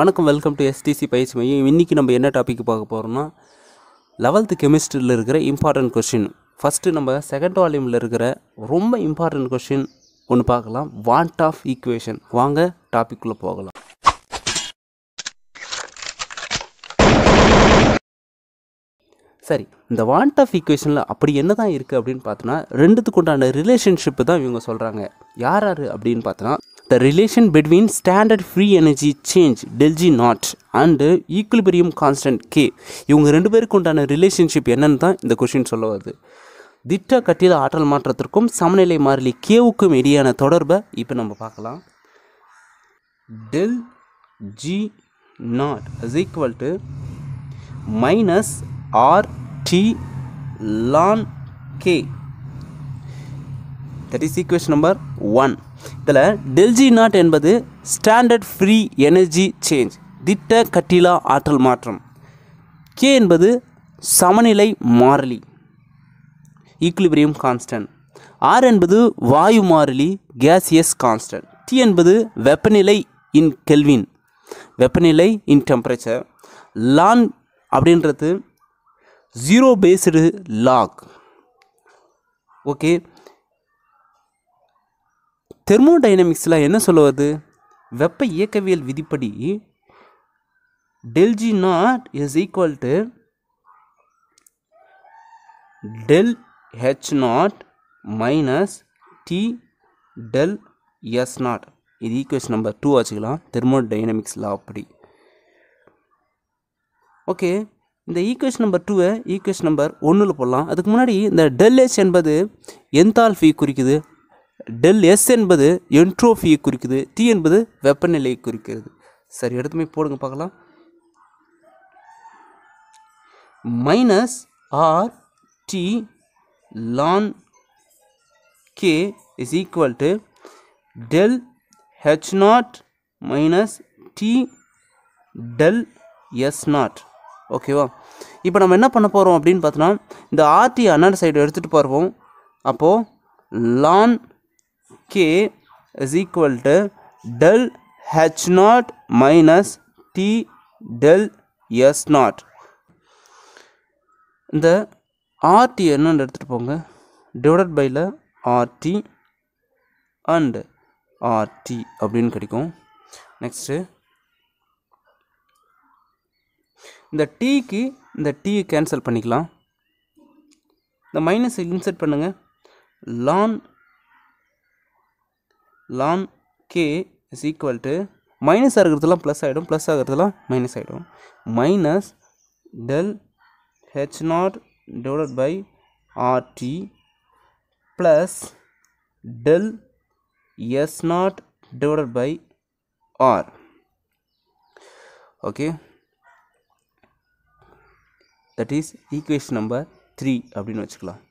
வணக்கம் welcome to STC பயிற்சி மையம் இன்றைக்கி நம்ம என்ன டாபிக் பார்க்க போகிறோம்னா லெவல்த்து கெமிஸ்ட்ரியில் இருக்கிற இம்பார்ட்டன்ட் கொஷின் ஃபஸ்ட்டு நம்ம செகண்ட் வால்யூமில் இருக்கிற ரொம்ப இம்பார்ட்டன்ட் கொஷின் ஒன்று பார்க்கலாம் வாண்ட் ஆஃப் ஈக்குவேஷன் வாங்க டாபிக்குள்ளே போகலாம் சரி இந்த வாண்ட் ஆஃப் ஈக்குவேஷனில் அப்படி என்ன தான் இருக்குது அப்படின்னு பார்த்தோன்னா ரெண்டுத்துக்கு உண்டான ரிலேஷன்ஷிப்பு தான் இவங்க சொல்கிறாங்க யார் யார் அப்படின்னு பார்த்தோன்னா the relation between standard free energy change del G naught and and constant K இவங்க ரெண்டு பேருக்கு உண்டான ரிலேஷன்ஷிப் என்னன்னு தான் இந்த கொஷின் சொல்ல வருது திட்ட கட்டில ஆற்றல் மாற்றத்திற்கும் சமநிலை மாறிலி கேவுக்கும் இடையான தொடர்பை இப்போ நம்ம பார்க்கலாம் del G naught is equal to minus R T ln K that is equation number one இதில் டெல்ஜி நாட் என்பது ஸ்டாண்டர்ட் ஃப்ரீ எனர்ஜி சேஞ்ச் திட்ட கட்டிலா ஆற்றல் மாற்றம் கே என்பது சமநிலை மாறிலி ஈக்குலிபிரியம் கான்ஸ்டன்ட் ஆர் என்பது வாயு மாறிலி கேசியஸ் கான்ஸ்டன்ட் டி என்பது வெப்பநிலை இன் கெல்வின் வெப்பநிலை இன் டெம்பரேச்சர் லான் அப்படின்றது ஜீரோ பேஸ்டு லாக் ஓகே தெர்மோடைனமிக்ஸில் என்ன சொல்லுவது வெப்ப இயக்கவியல் விதிப்படி del G naught is equal to del H naught minus T del S naught இது ஈக்குவேஷன் நம்பர் டூ வச்சுக்கலாம் தெர்மோடைனமிக்ஸ் லா அப்படி ஓகே இந்த ஈக்குவேஷன் நம்பர் டூவை ஈக்குவேஷன் நம்பர் ஒன்றில் போடலாம் அதுக்கு முன்னாடி இந்த டெல் ஹெச் என்பது ஃபீ குறிக்குது டெல் எஸ் என்பது என்ட்ரோஃபியை குறிக்குது டி என்பது வெப்பநிலையை குறிக்கிறது சரி எடுத்துமே போடுங்க பார்க்கலாம் minus R T ln K is equal to del H naught minus T del S naught ஓகேவா இப்போ நம்ம என்ன பண்ண போகிறோம் அப்படின்னு பார்த்தோன்னா இந்த ஆர்டி அன்னாட் சைடு எடுத்துகிட்டு போகிறோம் அப்போது லான் K is equal to del H naught minus T del S naught. இந்த RT என்ன எடுத்துகிட்டு போங்க டிவைட் பையில் RT and RT அப்படின் கடிக்கும் next இந்த T கி இந்த T cancel பண்ணிக்கலாம் இந்த minus insert பண்ணுங்க லான் லாம் K is equal to minus ஆகிறதுலாம் ப்ளஸ் ஆகிடும் ப்ளஸ் ஆகிறதுலாம் மைனஸ் ஆகிடும் minus del H naught divide by R T plus del S naught divide by R okay that is equation number three அப்படின்னு வச்சுக்கலாம்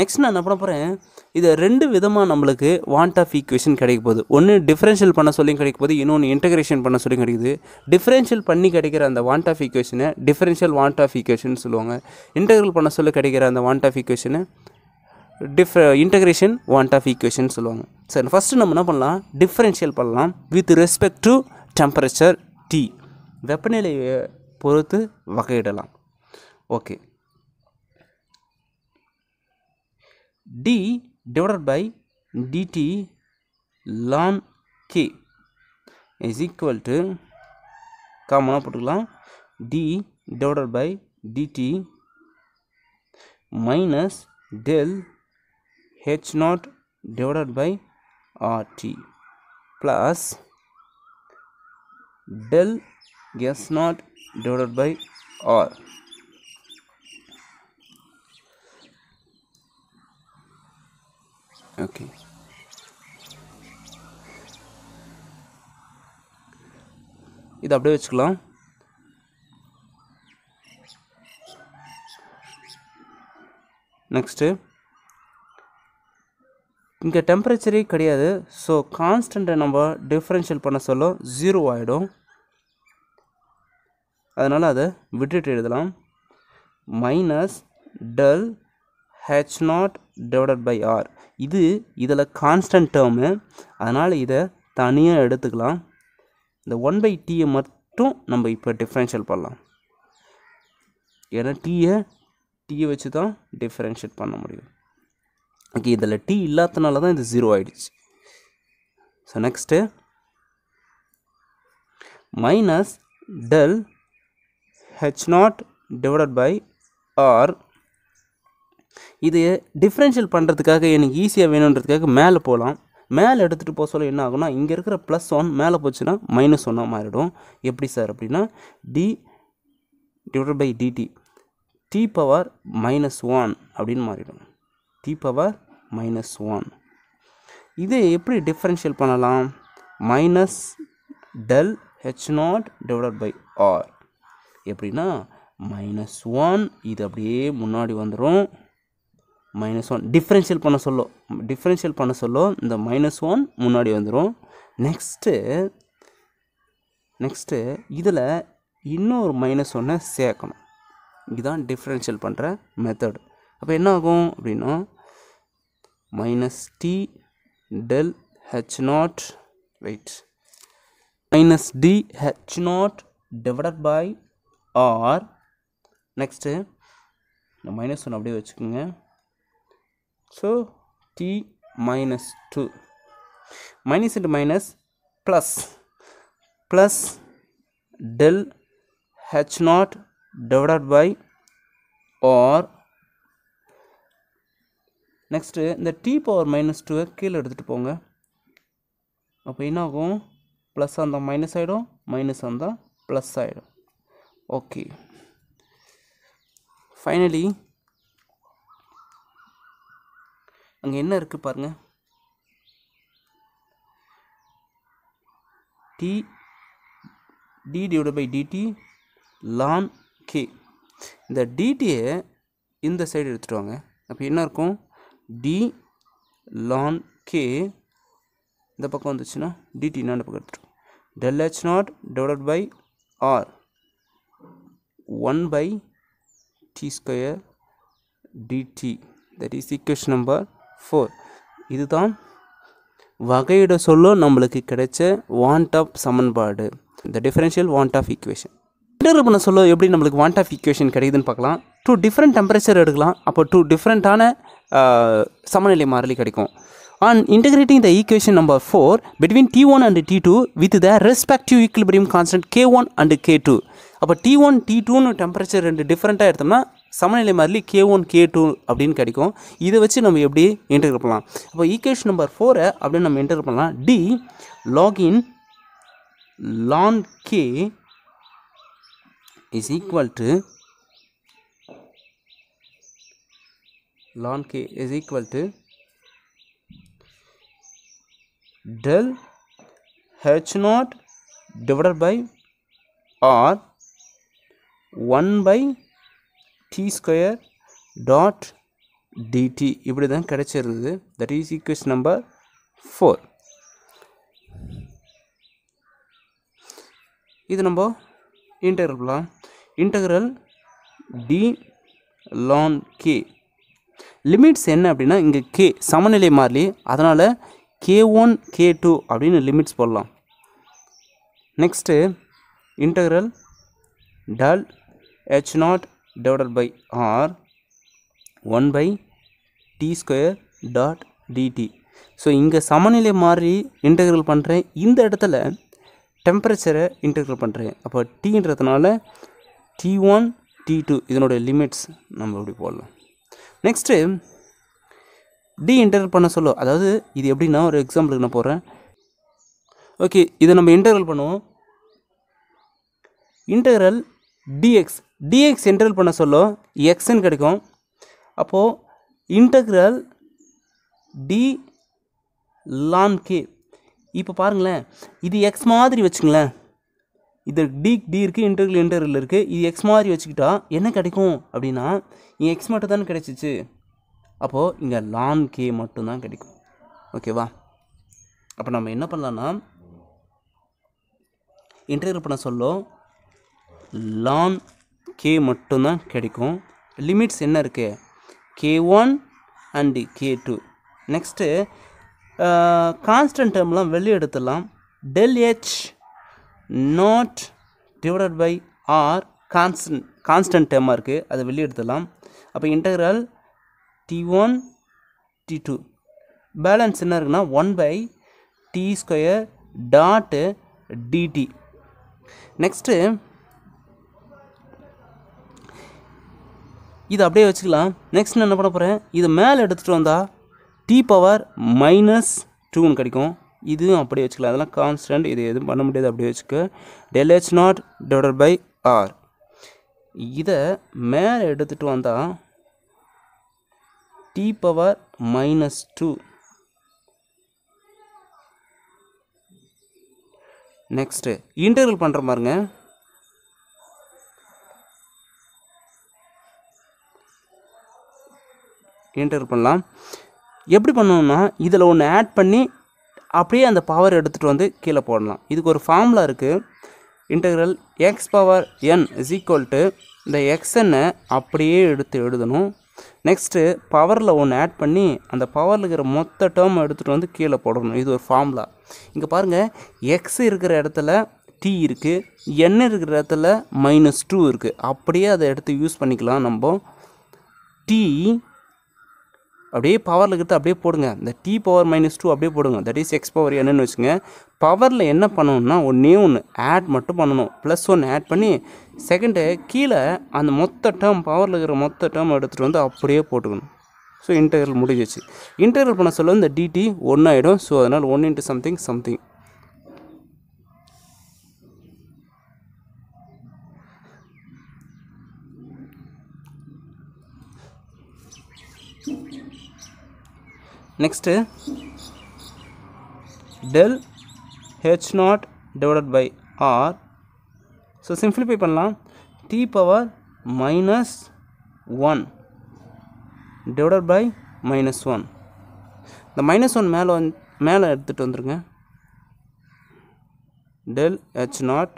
next நான் என்ன பண்ண போகிறேன் இதை ரெண்டு விதமாக நம்மளுக்கு வாண்ட் ஆஃப் ஈக்குவேஷன் கிடைக்க போகுது ஒன்று டிஃப்ரென்ஷியல் பண்ண சொல்லியும் கிடைக்க போகுது இன்னொன்று இன்டகிரேஷன் பண்ண சொல்லியும் கிடைக்குது டிஃப்ரென்ஷியல் பண்ணி கிடைக்கிற அந்த வாண்ட் ஆஃப் ஈக்குவேஷனை டிஃப்ரென்ஷியல் வாண்ட் ஆஃப் ஈக்குவேஷன் சொல்லுவாங்க இன்டகிரல் பண்ண சொல்லி கிடைக்கிற அந்த வாண்ட் ஆஃப் ஈக்குவேஷனை டிஃப் இன்டகிரேஷன் வாண்ட் ஆஃப் ஈக்குவேஷன் சொல்லுவாங்க சரி ஃபஸ்ட்டு நம்ம என்ன பண்ணலாம் டிஃப்ரென்ஷியல் பண்ணலாம் with respect to temperature T வெப்பநிலையை பொறுத்து வகையிடலாம் okay d divided by d T ln K is equal to common போட்டுக்கலாம் d divided by d T minus del H naught divided by R T plus del S naught divided bye are okay இது அப்படியே வச்சுக்கலாம் next இங்கே டெம்பரேச்சரே கிடையாது so கான்ஸ்டண்ட்டை நம்ம differential பண்ண சொல்ல zero ஆகிடும் அதனால் அதை விட்டுட்டு எழுதலாம் minus del H naught divided by R இது இதில் கான்ஸ்டன்ட் டேர்மு அதனால் இதை தனியாக எடுத்துக்கலாம் இந்த ஒன் பை டீயை மட்டும் நம்ம இப்போ டிஃப்ரென்ஷியல் பண்ணலாம் ஏன்னா டீயை டீயை வச்சு தான் டிஃப்ரென்ஷியேட் பண்ண முடியும் ஓகே இதில் டீ இல்லாதனால தான் இது ஜீரோ ஆகிடுச்சு so next minus del H naught divided by R இது டிஃப்ரென்ஷியல் பண்ணுறதுக்காக எனக்கு ஈஸியாக வேணுன்றதுக்காக மேலே போகலாம் மேலே எடுத்துகிட்டு போக சொல்ல என்ன ஆகும்னா இங்கே இருக்கிற ப்ளஸ் ஒன் மேலே போச்சுன்னா மைனஸ் ஒன்னாக மாறிடும் எப்படி சார் அப்படின்னா T divide by d T T power minus one அப்படின்னு மாறிடும் டி பவர் மைனஸ் ஒன் இதை எப்படி டிஃப்ரென்ஷியல் பண்ணலாம் minus del H naught divide by R எப்படின்னா மைனஸ் ஒன் இது அப்படியே முன்னாடி வந்துடும் மைனஸ் ஒன் டிஃப்ரென்ஷியல் பண்ண சொல்லோ டிஃப்ரென்ஷியல் பண்ண சொல்லோ இந்த மைனஸ் ஒன் முன்னாடி வந்துடும் நெக்ஸ்ட்டு நெக்ஸ்ட்டு இதில் இன்னொரு மைனஸ் ஒன்னை சேர்க்கணும் இதுதான் டிஃப்ரென்ஷியல் பண்ணுற மெத்தட் அப்போ என்ன ஆகும் அப்படின்னா minus T del H naught wait minus T H naught divided by R next இந்த மைனஸ் ஒன் அப்படியே வச்சுக்கோங்க so T minus two minus into minus plus plus del H naught divided by R next இந்த T power minus டூவை கீழே எடுத்துகிட்டு போங்க அப்போ என்னாகும் ப்ளஸ் அந்த மைனஸ் ஆகிடும் மைனஸ் வந்தால் ப்ளஸ் ஆகிடும் ஓகே ஃபைனலி அங்கே என்ன இருக்குது பாருங்கள் d d divide by d T ln K இந்த டிடியை இந்த சைடு எடுத்துகிட்டு வாங்க அப்போ என்ன இருக்கும் டி லான் கே இந்த பக்கம் வந்துச்சுன்னா டிடி நான் பக்கம் எடுத்துகிட்டு del H naught divide by R one by T square d T that is equation number four இதுதான் வகையிட சொல்லும் நம்மளுக்கு கிடைச்ச வாண்ட் ஆஃப் சமன்பாடு இந்த டிஃபரென்ஷியல் வாண்ட் ஆஃப் ஈக்குவேஷன் பண்ண சொல்ல எப்படி நம்மளுக்கு வாண்ட் ஆஃப் ஈக்குவேஷன் கிடைக்குதுன்னு பார்க்கலாம் டூ டிஃப்ரெண்ட் டெம்பரேச்சர் எடுக்கலாம் அப்போ டூ டிஃப்ரெண்ட்டான சமநிலை மாறலி கிடைக்கும் on integrating the equation number four between T one and T two with the respective equilibrium constant K one and K two அப்போ டி ஒன் டி டூன்னு டெம்பரேச்சர் ரெண்டு டிஃப்ரெண்ட்டாக எடுத்தோம்னா சமநிலை மாதிரி கே ஒன் கே டூ அப்படின்னு கிடைக்கும் இதை வச்சு நம்ம எப்படி என்டர் பண்ணலாம் அப்போ ஈக்குவேஷன் நம்பர் ஃபோரை அப்படின்னு நம்ம என்டர் பண்ணலாம் D login ln K is equal to ln K is equal to del H naught divided by R one by t square dot DT இப்படி தான் கிடைச்சிருந்தது that is equation number four இது நம்ம integral பலாம் integral D ln K limits என்ன அப்படின்னா இங்கே K சமநிலை மாறலி அதனால் கே ஒன் கே டூ அப்படின்னு லிமிட்ஸ் போடலாம் next h0 del H naught divided by r 1 by t square dot dt so இங்கே சமநிலை மாறி integral பண்ணுறேன் இந்த இடத்துல temperature integral பண்ணுறேன் அப்போ t T one T two இதனுடைய லிமிட்ஸ் நம்ம இப்படி போடலாம் நெக்ஸ்ட்டு டி integral பண்ண சொல்லும் அதாவது இது எப்படின்னா ஒரு எக்ஸாம்பிளுக்கு நான் போகிறேன் ஓகே இதை நம்ம இன்டர்வல் பண்ணுவோம் இன்டகரல் டிஎக்ஸ் டிஎக்ஸ் இன்டர்வல் பண்ண சொல்ல எக்ஸ்ன்னு கிடைக்கும் அப்போது இன்டக்ரல் டி லான் கே இப்போ பாருங்களேன் இது எக்ஸ் மாதிரி வச்சுங்களேன் இது டி டி இருக்குது இன்டர்வல் இன்டர்வல் இருக்குது இது எக்ஸ் மாதிரி வச்சுக்கிட்டா என்ன கிடைக்கும் அப்படின்னா இங்கே எக்ஸ் மட்டும் தானே கிடைச்சிச்சு அப்போது இங்கே லான் கே மட்டும்தான் கிடைக்கும் ஓகேவா அப்போ நம்ம என்ன பண்ணலான்னா இன்டர்வியூ பண்ண சொல்லும் லான் கே தான் கிடைக்கும் லிமிட்ஸ் என்ன இருக்குது K one K2 K two next constant டேர்ம்லாம் வெளியே எடுத்துடலாம் del H naught divided by R constant constant டேர்மாக இருக்குது அதை வெளியே எடுத்துடலாம் அப்போ integral T one T two balance என்ன இருக்குன்னா one by T square dot DT next இது அப்படியே வச்சுக்கலாம் நெக்ஸ்ட் நான் என்ன பண்ண போகிறேன் இது மேலே எடுத்துகிட்டு வந்தால் டி பவர் மைனஸ் டூன்னு கிடைக்கும் இதுவும் அப்படியே வச்சுக்கலாம் அதெல்லாம் கான்ஸ்டன்ட் இது எதுவும் பண்ண முடியாது அப்படியே வச்சுக்க del H naught divided by R இதை மேலே எடுத்துகிட்டு வந்தால் T power minus two next interval பண்ணுற மாதிரிங்க என்டர் பண்ணலாம் எப்படி பண்ணணும்னா இதில் ஒன்று ஆட் பண்ணி அப்படியே அந்த பவர் எடுத்துகிட்டு வந்து கீழே போடலாம் இதுக்கு ஒரு ஃபார்முலா இருக்குது integral X power N is equal to இந்த எக்ஸ்என்னை அப்படியே எடுத்து எழுதணும் நெக்ஸ்ட்டு பவரில் ஒன்று ஆட் பண்ணி அந்த பவரில் இருக்கிற மொத்த டேர்ம் எடுத்துகிட்டு வந்து கீழே போடணும் இது ஒரு ஃபார்முலா இங்கே பாருங்கள் எக்ஸ் இருக்கிற இடத்துல டி இருக்குது என் இருக்கிற இடத்துல மைனஸ் டூ இருக்குது அப்படியே அதை எடுத்து யூஸ் பண்ணிக்கலாம் நம்ம டி அப்படியே பவரில் இருக்கிறது அப்படியே போடுங்க இந்த டி பவர் மைனஸ் டூ அப்படியே போடுங்க தட் இஸ் எக்ஸ் பவர் என்னென்னு வச்சுங்க பவரில் என்ன பண்ணணும்னா ஒன்றே ஒன்று ஆட் மட்டும் பண்ணணும் ப்ளஸ் ஒன்று ஆட் பண்ணி செகண்டு கீழே அந்த மொத்த டேர்ம் பவரில் இருக்கிற மொத்த டேர்ம் எடுத்துகிட்டு வந்து அப்படியே போட்டுக்கணும் ஸோ இன்டெகிரல் முடிஞ்சிச்சு இன்டெகிரல் பண்ண சொல்ல இந்த டிடி ஒன்றாயிடும் ஸோ அதனால் one into something something next del H naught divided by R so simplify பண்ணலாம் T power minus one divided by minus one இந்த மைனஸ் ஒன் மேலே வந் மேலே எடுத்துகிட்டு வந்துருங்க டெல் ஹெச் நாட்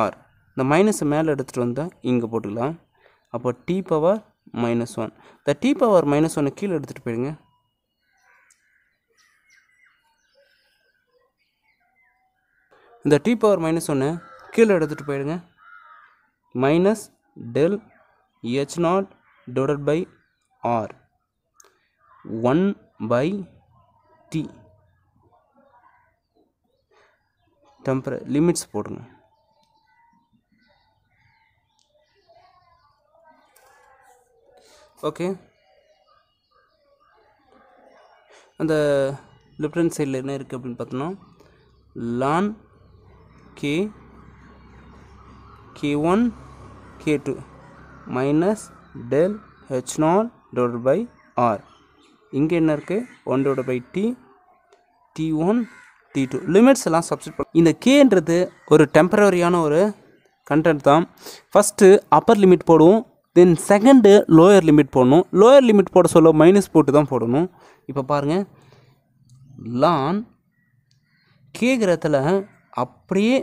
ஆர் இந்த மைனஸை மேலே எடுத்துகிட்டு வந்தால் இங்கே போட்டுக்கலாம் அப்போ டி பவர் மைனஸ் ஒன் இந்த டி பவர் மைனஸ் ஒன்று கீழே எடுத்துகிட்டு போயிடுங்க இந்த டி பவர் மைனஸ் ஒன்று கீழே எடுத்துகிட்டு போயிடுங்க minus del H naught divide by R one by T temper limits போடுங்க ஓகே அந்த லெஃப்ட் ஹேண்ட் சைடில் என்ன இருக்குது அப்படின்னு பார்த்தோன்னா லான் k k1 k2 minus del h0 divided by r இங்கே என்ன இருக்குது one divide by T T one T two limits எல்லாம் substitute பண்ண இந்த கேன்றது ஒரு டெம்பரரியான ஒரு content தான் ஃபஸ்ட்டு அப்பர் லிமிட் போடும் தென் செகண்டு லோயர் லிமிட் போடணும் லோயர் லிமிட் போட சொல்ல மைனஸ் போட்டு தான் போடணும் இப்போ பாருங்கள் லான் கிரத்தில அப்படியே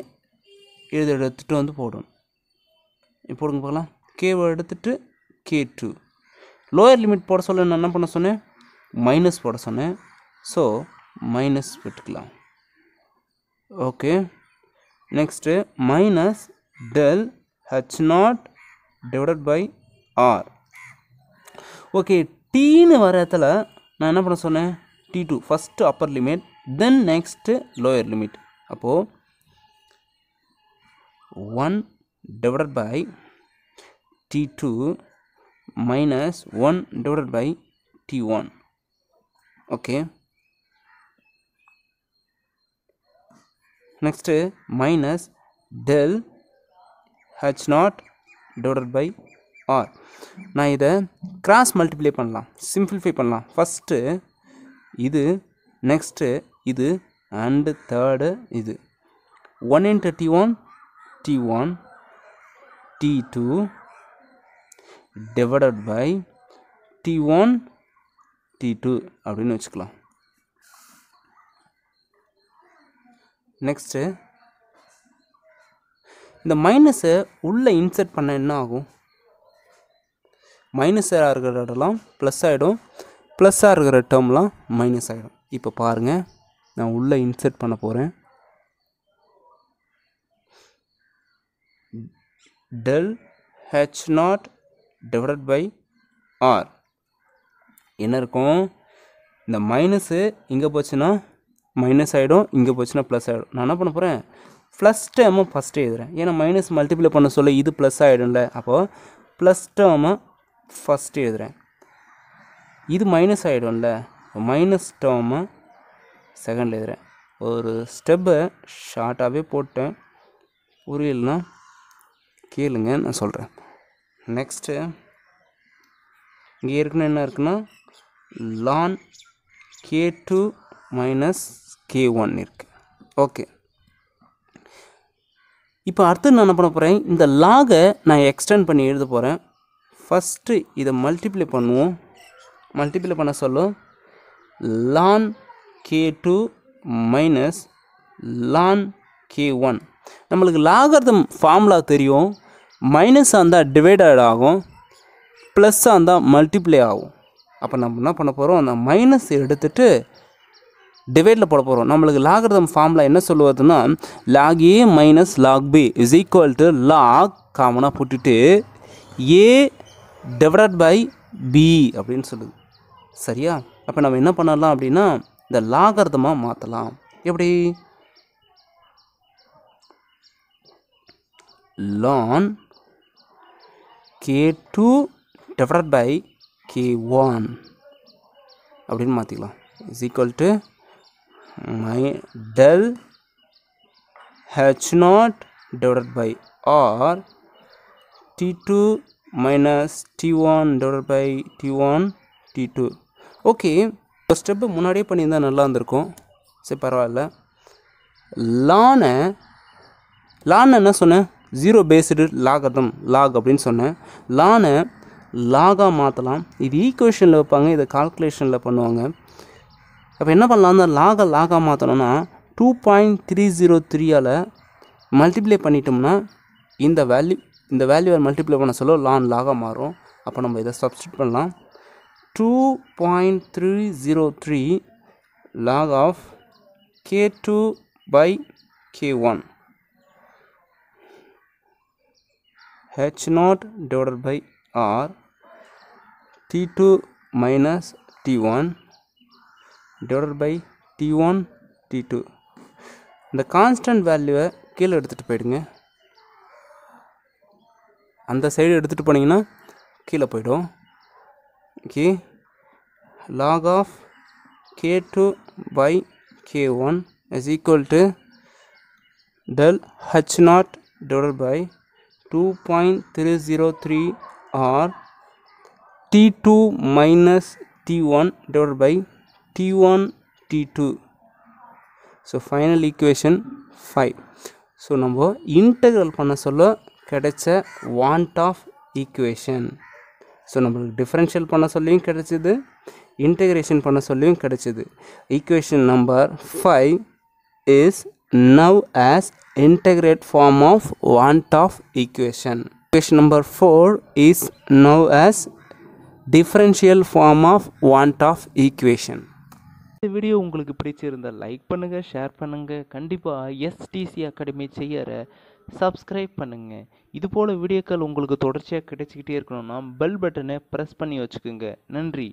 எழுத எடுத்துகிட்டு வந்து போடணும் இப்போ பார்க்கலாம் கேவை எடுத்துகிட்டு கே டூ லோயர் லிமிட் போட சொல்ல நான் என்ன பண்ண சொன்னேன் மைனஸ் போட சொன்னேன் ஸோ மைனஸ் போட்டுக்கலாம் okay next minus del H naught divided by R okay டீனு வர இடத்துல நான் என்ன பண்ண சொன்னேன் T two first upper limit then next lower limit அப்போது 1 divided by t2 minus 1 divided by t1 okay next minus del h naught divided by r நான் இதை கிராஸ் மல்டிப்ளை பண்ணலாம் சிம்பிளிஃபை பண்ணலாம் ஃபஸ்ட்டு இது நெக்ஸ்ட்டு இது அண்டு தேர்டு இது one into T one t1 t2 divided by t1 t2 அப்படின்னு வச்சுக்கலாம் next இந்த மைனஸை உள்ளே இன்சர்ட் பண்ண என்ன ஆகும் மைனஸாக இருக்கிற இடம்லாம் ப்ளஸ் ஆகிடும் ப்ளஸ்ஸாக இருக்கிற டேர்ம்லாம் மைனஸ் ஆகிடும் இப்போ பாருங்கள் நான் உள்ளே இன்சர்ட் பண்ண போகிறேன் del H naught divided by R என்ன இருக்கும் இந்த மைனஸு இங்கே போச்சுன்னா மைனஸ் ஆகிடும் இங்கே போச்சுன்னா ப்ளஸ் ஆகிடும் நான் என்ன பண்ண போகிறேன் ப்ளஸ் டேர்மை ஃபஸ்ட்டு எழுதுகிறேன் ஏன்னா மைனஸ் மல்டிப்ளை பண்ண சொல்ல இது ப்ளஸ் ஆகிடும்ல அப்போது ப்ளஸ் டேர்மை ஃபஸ்ட்டு எழுதுகிறேன் இது மைனஸ் ஆகிடும்ல மைனஸ் டேர்மை செகண்ட் எழுதுகிறேன் ஒரு ஸ்டெப்பை ஷார்ட்டாகவே போட்டேன் புரியலன்னா கேளுங்க நான் சொல்கிறேன் நெக்ஸ்ட்டு இங்கே ஏற்கனவே என்ன இருக்குன்னா ln K two minus K one இருக்குது ஓகே இப்போ அடுத்து நான் என்ன பண்ண போகிறேன் இந்த லாகை நான் எக்ஸ்டெண்ட் பண்ணி எழுத போகிறேன் ஃபஸ்ட்டு இதை மல்டிப்ளை பண்ணுவோம் மல்டிப்ளை பண்ண சொல்லும் ln K two minus ln K one நம்மளுக்கு லாகர்தம் ஃபார்முலா தெரியும் மைனஸாக இருந்தால் டிவைடட் ஆகும் ப்ளஸ்ஸாக இருந்தால் மல்டிப்ளை ஆகும் அப்போ நம்ம என்ன பண்ண போகிறோம் அந்த மைனஸ் எடுத்துகிட்டு டிவைடில் போட போகிறோம் நம்மளுக்கு லாகர்தம் ஃபார்முலா என்ன சொல்லுவதுன்னா log A minus log B is equal to log காமனாக போட்டுட்டு ஏ டிவைடட் பை பி அப்படின்னு சொல்லுது சரியா அப்போ நம்ம என்ன பண்ணலாம் அப்படின்னா இந்த லாகர்தமாக மாற்றலாம் எப்படி ln k2 / k1 அப்படினு மாத்தலாம் = my del h0 / or t2 - t1 / t1 t2 okay first step முன்னாடியே பண்ணிருந்தா நல்லா இருந்துருக்கும் சரி பரவாயில்லை ln ln என்ன சொன்னே ஜீரோ பேஸ்டு லாகதம் லாக் அப்படின்னு சொன்னேன் லானை லாகாக மாற்றலாம் இது ஈக்குவேஷனில் வைப்பாங்க இதை கால்குலேஷனில் பண்ணுவாங்க அப்போ என்ன பண்ணலாம் அந்த லாகை லாகாக மாற்றணும்னா டூ பாயிண்ட் த்ரீ ஜீரோ த்ரீயால் மல்டிப்ளை பண்ணிட்டோம்னா இந்த வேல்யூ இந்த வேல்யூவை மல்டிப்ளை பண்ண சொல்ல லான் லாகாக மாறும் அப்போ நம்ம இதை சப்ஸ்டிட் பண்ணலாம் two point three zero three log of K two by K one H naught by by R T two minus T one T2 by T one T two இந்த கான்ஸ்டன்ட் வேல்யூவை கீழே எடுத்துகிட்டு போயிடுங்க அந்த சைடு எடுத்துகிட்டு போனீங்கன்னா கீழே போயிடும் okay log of K two by K one to equal H0 divided by naught by 2.303 or T2 minus T1 divided by T1 T2. So final equation 5. So நம்ம இன்டகிரல் பண்ண சொல்ல கிடைச்ச வாண்ட் ஆஃப் ஈக்குவேஷன் ஸோ நம்மளுக்கு differential பண்ண சொல்லியும் கிடைச்சிது integration பண்ண சொல்லியும் கிடைச்சிது equation number five is now as integrate form of one top equation. Equation number 4 is known as differential form of one top equation. இந்த வீடியோ உங்களுக்கு பிடிச்சிருந்தால் லைக் பண்ணுங்கள் ஷேர் பண்ணுங்கள் கண்டிப்பாக எஸ்டிசி அகாடமி செய்யற சப்ஸ்கிரைப் பண்ணுங்கள் இது போல் வீடியோக்கள் உங்களுக்கு தொடர்ச்சியாக கிடைச்சிக்கிட்டே இருக்கணும்னா பெல் பட்டனை ப்ரெஸ் பண்ணி வச்சுக்கோங்க நன்றி